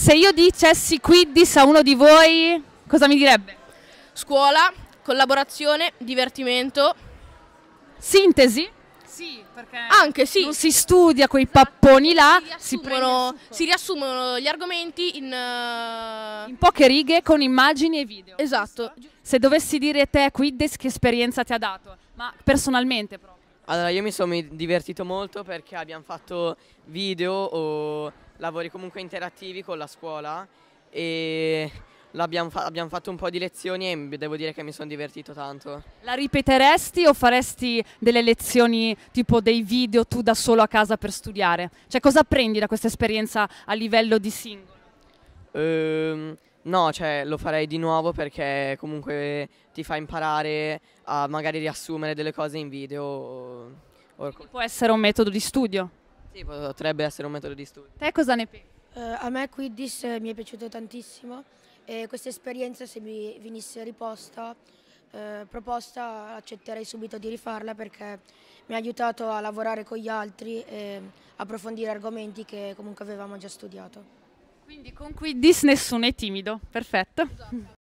Se io dicessi Quidditch a uno di voi, cosa mi direbbe? Scuola, collaborazione, divertimento. Sintesi? Sì, perché Anche, sì. non si studia quei esatto. papponi là, si, riassumono, si, si riassumono gli argomenti in, uh... in, poche righe con immagini e video. Esatto. Se dovessi dire te Quidditch che esperienza ti ha dato, ma personalmente proprio. Allora io mi sono divertito molto perché abbiamo fatto video o lavori comunque interattivi con la scuola e abbiamo, fa abbiamo fatto un po' di lezioni e devo dire che mi sono divertito tanto. La ripeteresti o faresti delle lezioni tipo dei video tu da solo a casa per studiare? Cioè cosa apprendi da questa esperienza a livello di singolo? Um, No, cioè lo farei di nuovo perché comunque ti fa imparare a magari riassumere delle cose in video. O... Può essere un metodo di studio. Sì, potrebbe essere un metodo di studio. Te cosa ne pensi? Uh, a me Quidditch eh, mi è piaciuto tantissimo e questa esperienza se mi venisse riposta, eh, proposta, accetterei subito di rifarla perché mi ha aiutato a lavorare con gli altri e approfondire argomenti che comunque avevamo già studiato. Quindi con Quidditch nessuno è timido, perfetto. Esatto.